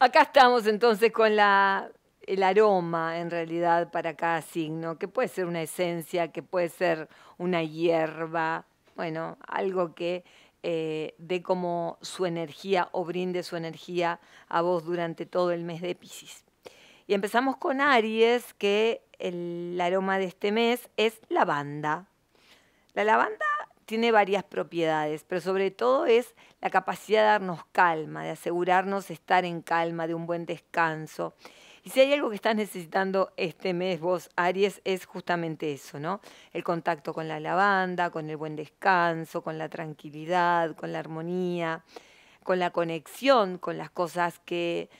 Acá estamos entonces con el aroma, en realidad, para cada signo, que puede ser una esencia, que puede ser una hierba, bueno, algo que eh, dé como su energía o brinde su energía a vos durante todo el mes de Pisces. Y empezamos con Aries, que el aroma de este mes es lavanda. La lavanda tiene varias propiedades, pero sobre todo es la capacidad de darnos calma, de asegurarnos estar en calma, de un buen descanso. Y si hay algo que estás necesitando este mes vos, Aries, es justamente eso, ¿no? El contacto con la lavanda, con el buen descanso, con la tranquilidad, con la armonía, con la conexión con las cosas que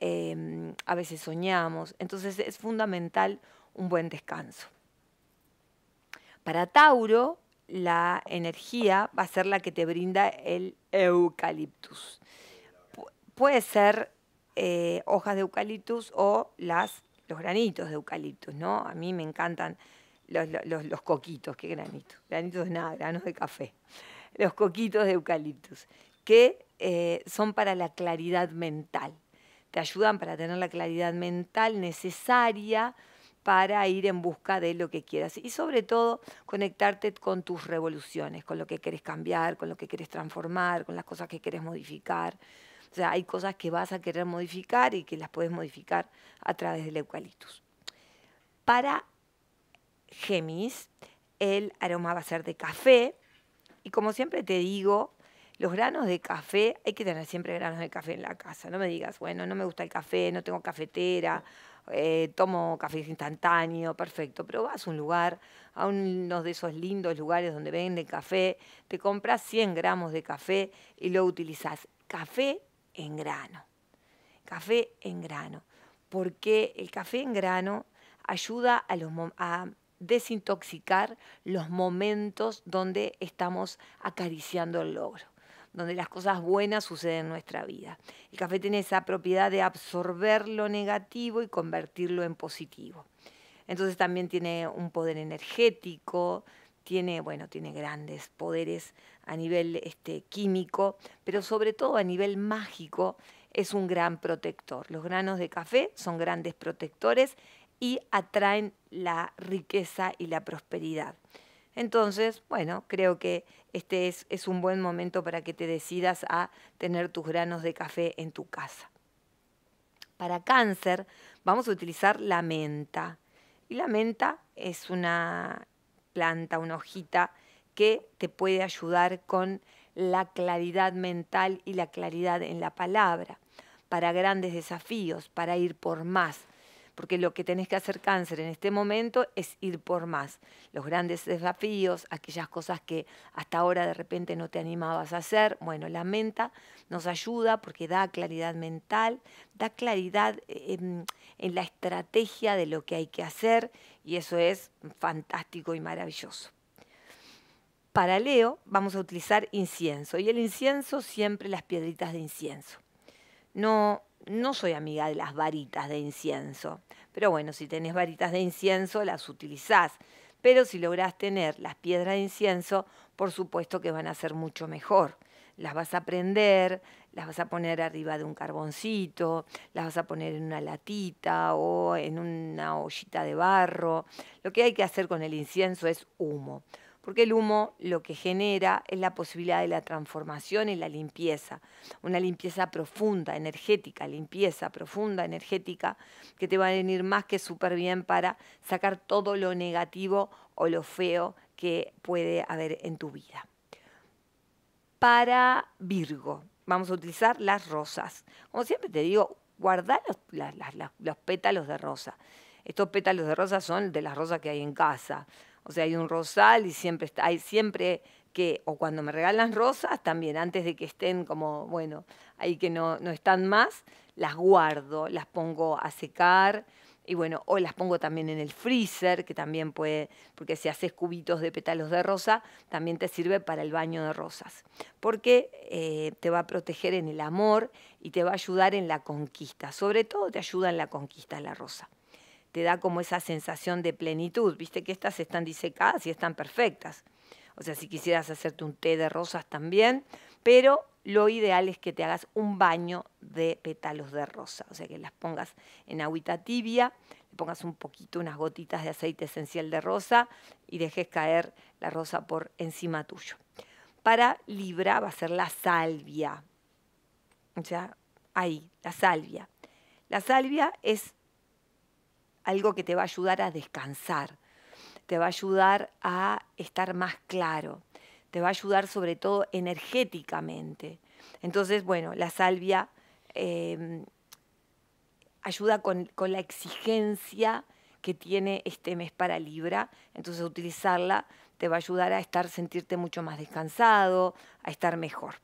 em, a veces soñamos. Entonces es fundamental un buen descanso. Para Tauro, la energía va a ser la que te brinda el eucaliptus. puede ser eh, hojas de eucaliptus o las, los granitos de eucaliptus, ¿no? A mí me encantan los, coquitos, qué granito. Granitos nada, granos de café. Los coquitos de eucaliptus, que eh, son para la claridad mental. Te ayudan para tener la claridad mental necesaria para ir en busca de lo que quieras y sobre todo conectarte con tus revoluciones, con lo que quieres cambiar, con lo que quieres transformar, con las cosas que quieres modificar. O sea, hay cosas que vas a querer modificar y que las puedes modificar a través del eucaliptus. Para Gemis, el aroma va a ser de café y como siempre te digo, los granos de café, hay que tener siempre granos de café en la casa. No me digas, bueno, no me gusta el café, no tengo cafetera eh, tomo café instantáneo, perfecto, pero vas a un lugar, a uno de esos lindos lugares donde venden café, te compras 100 gramos de café y lo utilizas Café en grano, café en grano, porque el café en grano ayuda a desintoxicar los momentos donde estamos acariciando el logro donde las cosas buenas suceden en nuestra vida. El café tiene esa propiedad de absorber lo negativo y convertirlo en positivo. Entonces también tiene un poder energético, tiene, tiene grandes poderes a nivel este, químico, pero sobre todo a nivel mágico es un gran protector. Los granos de café son grandes protectores y atraen la riqueza y la prosperidad. Entonces, bueno, creo que este es, un buen momento para que te decidas a tener tus granos de café en tu casa. Para cáncer vamos a utilizar la menta. Y la menta es una planta, una hojita que te puede ayudar con la claridad mental y la claridad en la palabra, para grandes desafíos, para ir por más, porque lo que tenés que hacer cáncer en este momento es ir por más. Los grandes desafíos, aquellas cosas que hasta ahora de repente no te animabas a hacer, bueno, la menta nos ayuda porque da claridad mental, da claridad eh, em, en, la estrategia de lo que hay que hacer y eso es fantástico y maravilloso para Leo vamos a utilizar incienso y el incienso siempre las piedritas de incienso. No, no soy amiga de las varitas de incienso, pero bueno, si tenés varitas de incienso, las utilizás. Pero si lográs tener las piedras de incienso, por supuesto que van a ser mucho mejor. Las vas a prender, las vas a poner arriba de un carboncito, las vas a poner en una latita o en una ollita de barro. Lo que hay que hacer con el incienso es humo porque el humo lo que genera es la posibilidad de la transformación y la limpieza, una limpieza profunda, energética, limpieza profunda, energética, que te va a venir más que súper bien para sacar todo lo negativo o lo feo que puede haber en tu vida. Para Virgo, vamos a utilizar las rosas. Como siempre te digo, guardar los, los pétalos de rosa. Estos pétalos de rosa son de las rosas que hay en casa o sea, hay un rosal y siempre está, hay siempre que, o cuando me regalan rosas, también antes de que estén como, bueno, ahí que no, no están más, las guardo, las pongo a secar y bueno, o las pongo también en el freezer, que también puede, porque si haces cubitos de pétalos de rosa, también te sirve para el baño de rosas, porque eh, te va a proteger en el amor y te va a ayudar en la conquista, sobre todo te ayuda en la conquista la rosa te da como esa sensación de plenitud. Viste que estas están disecadas y están perfectas. O sea, si quisieras hacerte un té de rosas también, pero lo ideal es que te hagas un baño de pétalos de rosa, o sea, que las pongas en agüita tibia, le pongas un poquito, unas gotitas de aceite esencial de rosa y dejes caer la rosa por encima tuyo. Para Libra va a ser la salvia, o sea, ahí, la salvia. La salvia es algo que te va a ayudar a descansar, te va a ayudar a estar más claro, te va a ayudar sobre todo energéticamente. Entonces, bueno, la salvia em, ayuda con, la exigencia que tiene este mes para Libra, entonces utilizarla te va a ayudar a estar sentirte mucho más descansado, a estar mejor.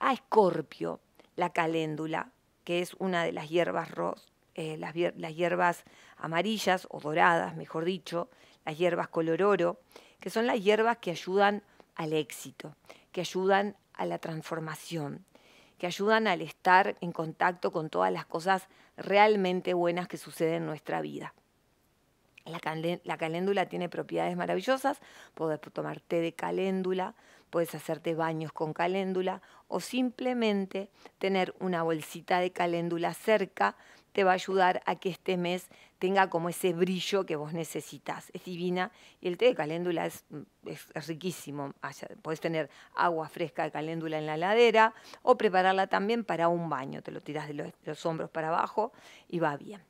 A Escorpio, la caléndula, que es una de las hierbas rostro eh, las, hierbas amarillas o doradas, mejor dicho, las hierbas color oro, que son las hierbas que ayudan al éxito, que ayudan a la transformación, que ayudan al estar en contacto con todas las cosas realmente buenas que suceden en nuestra vida. La, la caléndula tiene propiedades maravillosas, puedes tomar té de caléndula, puedes hacerte baños con caléndula o simplemente tener una bolsita de caléndula cerca te va a ayudar a que este mes tenga como ese brillo que vos necesitas. Es divina y el té de caléndula es, riquísimo. Podés tener agua fresca de caléndula en la ladera o prepararla también para un baño. Te lo tiras de los hombros para abajo y va bien.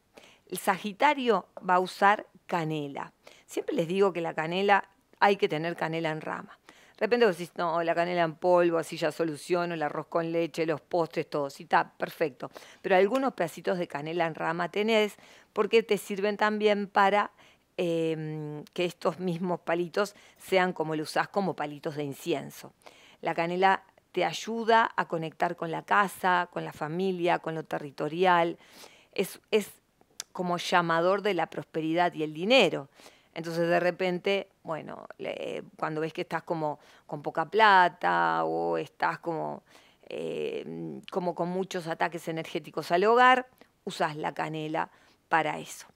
El Sagitario va a usar canela. Siempre les digo que la canela hay que tener canela en rama. De repente vos decís, no, la canela en polvo, así ya soluciono, el arroz con leche, los postres, todo. Sí, está, perfecto. Pero algunos pedacitos de canela en rama tenés porque te sirven también para em, que estos mismos palitos sean como los usás, como palitos de incienso. La canela te ayuda a conectar con la casa, con la familia, con lo territorial. es como llamador de la prosperidad y el dinero. Entonces de repente, bueno, cuando ves que estás como con poca plata o estás como, eh, como con muchos ataques energéticos al hogar, usas la canela para eso.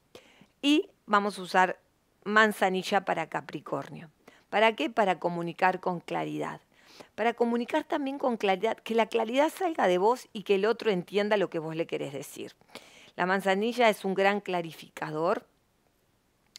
Y vamos a usar manzanilla para Capricornio. ¿Para qué? Para comunicar con claridad. Para comunicar también con claridad, que la claridad salga de vos y que el otro entienda lo que vos le querés decir. La manzanilla es un gran clarificador,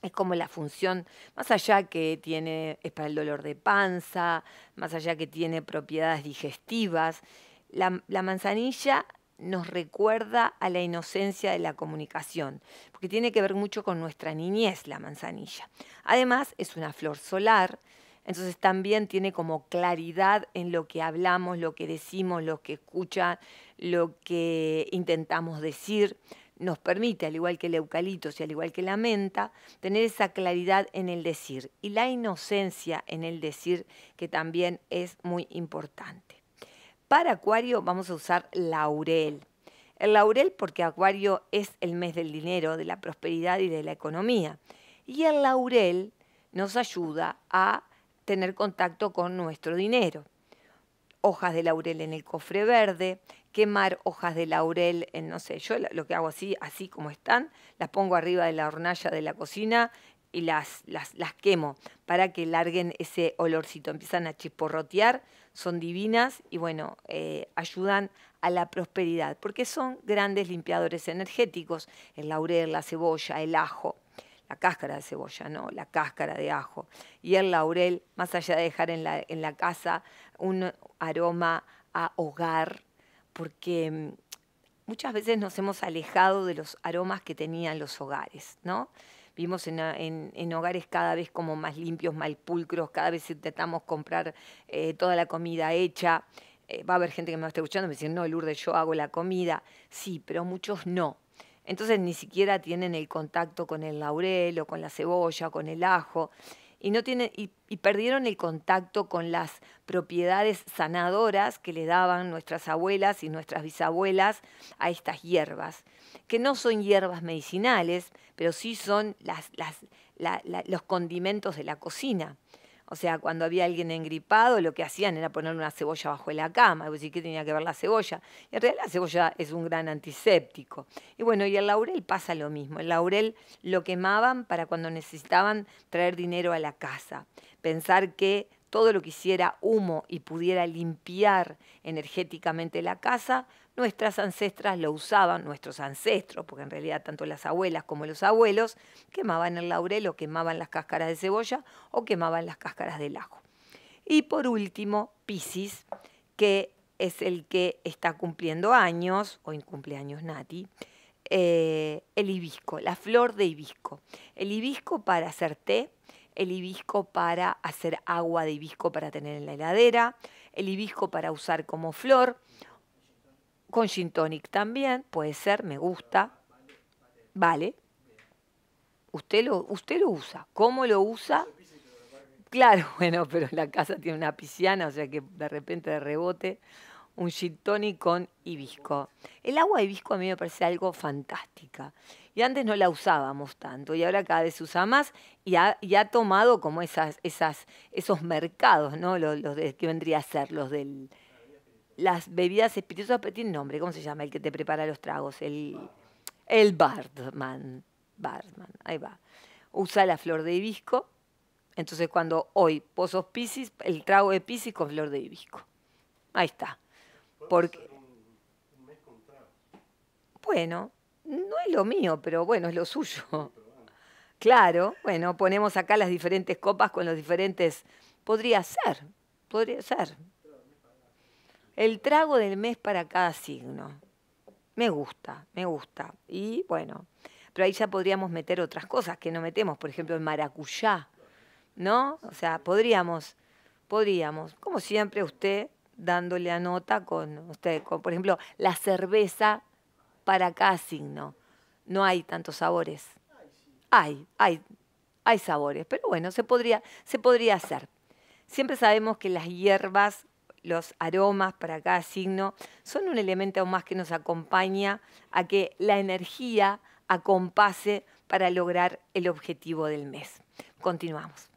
es como la función, más allá que tiene, es para el dolor de panza, más allá que tiene propiedades digestivas, la, la manzanilla nos recuerda a la inocencia de la comunicación, porque tiene que ver mucho con nuestra niñez la manzanilla. Además, es una flor solar, entonces también tiene como claridad en lo que hablamos, lo que decimos, lo que escucha, lo que intentamos decir nos permite, al igual que el eucalipto y al igual que la menta, tener esa claridad en el decir y la inocencia en el decir que también es muy importante. Para Acuario vamos a usar laurel. El laurel porque Acuario es el mes del dinero, de la prosperidad y de la economía. Y el laurel nos ayuda a tener contacto con nuestro dinero. Hojas de laurel en el cofre verde, quemar hojas de laurel no sé, yo lo que hago así, así como están, las pongo arriba de la hornalla de la cocina y las, las, quemo para que larguen ese olorcito. Empiezan a chisporrotear, son divinas y bueno, eh, ayudan a la prosperidad porque son grandes limpiadores energéticos, el laurel, la cebolla, el ajo la cáscara de cebolla, ¿no? La cáscara de ajo. Y el laurel, más allá de dejar en la, en la casa un aroma a hogar, porque mm, muchas veces nos hemos alejado de los aromas que tenían los hogares, ¿no? Vimos ah, en, hogares cada vez como más limpios, más pulcros, cada vez intentamos comprar eh, toda la comida hecha. Eh, va a haber gente que me va a estar escuchando y me dice, no, Lourdes, yo hago la comida. Sí, pero muchos no. Entonces ni siquiera tienen el contacto con el laurel o con la cebolla, con el ajo y, no y, perdieron el contacto con las propiedades sanadoras que le daban nuestras abuelas y nuestras bisabuelas a estas hierbas, que no son hierbas medicinales, pero sí son los condimentos de la cocina. O sea, cuando había alguien engripado, lo que hacían era poner una cebolla bajo la cama. Y decir ¿qué tenía que ver la cebolla? Y en realidad la cebolla es un gran antiséptico. Y bueno, y el laurel pasa lo mismo. El laurel lo quemaban para cuando necesitaban traer dinero a la casa. Pensar que todo lo que hiciera humo y pudiera limpiar energéticamente la casa, nuestras ancestras lo usaban, nuestros ancestros, porque en realidad tanto las abuelas como los abuelos quemaban el laurel o quemaban las cáscaras de cebolla o quemaban las cáscaras del ajo. Y por último, Piscis, que es el que está cumpliendo años, o incumple años Nati, eh, el hibisco, la flor de hibisco. El hibisco para hacer té, el hibisco para hacer agua de hibisco para tener en la heladera, el hibisco para usar como flor con gin tonic también, puede ser, me gusta. Vale. Usted lo, usted lo usa. ¿Cómo lo usa? Claro, bueno, pero la casa tiene una pisciana, o sea que de repente de rebote un gin con hibisco. El agua de hibisco a mí me parece algo fantástica. Y antes no la usábamos tanto y ahora cada vez se usa más y ha, tomado como esas, esas, esos mercados, ¿no? Los, que vendría a ser los del las bebidas espirituosas, pero tiene nombre, ¿cómo se llama el que te prepara los tragos? El, el Bartman, Bardman, ahí va. Usa la flor de hibisco. Entonces, cuando hoy vos sos piscis, el trago de piscis con flor de hibisco. Ahí está. Porque. bueno, no es lo mío, pero bueno, es lo suyo. Claro, bueno, ponemos acá las diferentes copas con los diferentes. Podría ser, podría ser el trago del mes para cada signo. Me gusta, me gusta. Y bueno, pero ahí ya podríamos meter otras cosas que no metemos, por ejemplo, el maracuyá, ¿no? O sea, podríamos, podríamos, como siempre usted dándole a nota con usted, por ejemplo, la cerveza para cada signo. No hay tantos sabores. Hay, hay, hay sabores, pero bueno, se podría, se podría hacer. Siempre sabemos que las hierbas los aromas para cada signo, son un elemento más que nos acompaña a que la energía acompase para lograr el objetivo del mes. Continuamos.